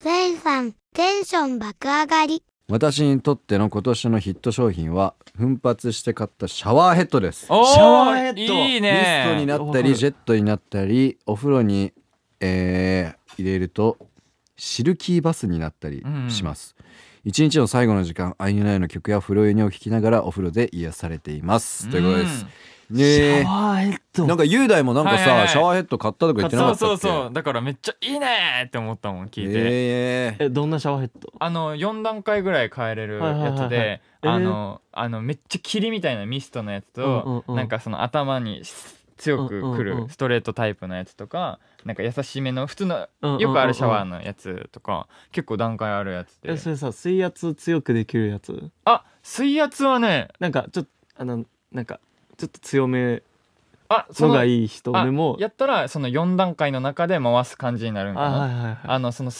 フェさん、テンション爆上がり。私にとっての今年のヒット商品は奮発して買ったシャワーヘッドですシャワーヘッドいいねミストになったりジェットになったりお風呂に、えー、入れるとシルキーバスになったりします、うん一日の最後の時間アイヌナイの曲や風呂湯を聴きながらお風呂で癒されていますということです。ね、シャワーヘッドなんか雄大もなんかさ、はいはい、シャワーヘッド買ったとか言ってなかったそうそうそうだからめっちゃいいねって思ったもん聞いてえー、どんなシャワーヘッドあの4段階ぐらい変えれるやつで、あの、あのめっちゃ霧みたいなミストのやつと、うんうんうん、なんかその頭にス強くくるストレートタイプのやつとかなんか優しめの普通のよくあるシャワーのやつとか結構段階あるやつでそれさ水圧強くできるやつあ水圧はねなんかちょっとあのなんかちょっと強めあのがいい人でもやったらその4段階の中で回す感じになるんかなあ,、のその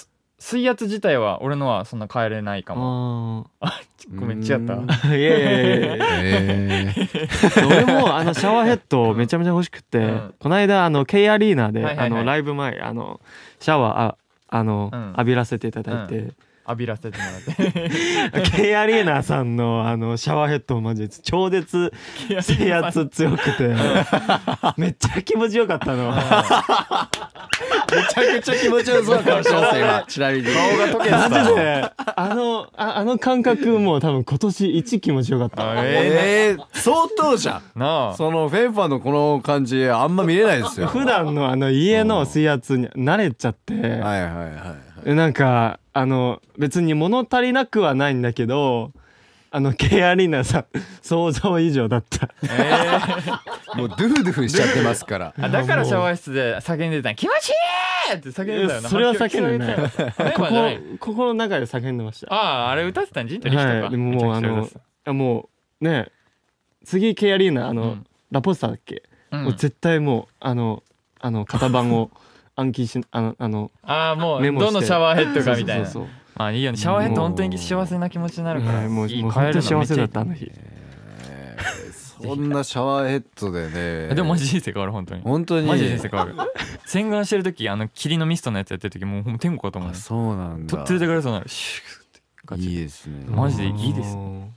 水圧自体は俺のはそんな変えれないかも。あ ごめん、違った。いやいやいやいや。えー、俺もあのシャワーヘッドめちゃめちゃ欲しくて、うん、この間あの K アリーナで、はいはいはい、あのライブ前あのシャワーああの、うん、浴びらせていただいて。うん浴びらせてもらって K アリーナさんのあのシャワーヘッドマジ超絶制圧強くて めっちゃ気持ちよかったのちゃくちゃ気持ちよそうな顔してます今 ちなみに顔が溶けマジであのああの感覚も多分今年一気持ちよかったえー、相当じゃんなあそのフェンファーのこの感じあんま見れないですよ普段のあの家の水圧に慣れちゃってはいはいはい、はい、なんかあの別に物足りなくはないんだけどあの、ケアリーナさん、想像以上だった。えー、もうドゥフドゥフしちゃってますから。あだからシャワー室で叫んでた気持ちいいって叫んでたよな。それは叫んでない。心、心の中で叫んでました。ああ、あれ歌ってたんじんとしたか。はい、でももうあの、あもう、ね、次ケアリーナ、あの、うん、ラポスターだっけ、うん、もう絶対もう、あの、あの、型番を暗記し、あの、あの、ああ、もう、どのシャワーヘッドかみたいな。そうそうそうそうまあいいよねシャワーヘッド本当に幸せな気持ちになるから、もういいもう本幸せだったあの日そんなシャワーヘッドでねでもマジ人生変わる本当に本当にマジ人生変わる洗顔してる時あの霧のミストのやつやってる時もう天国かと思うそうなんだ連れてかれそうなるシューていいですねマジでいいです、ね、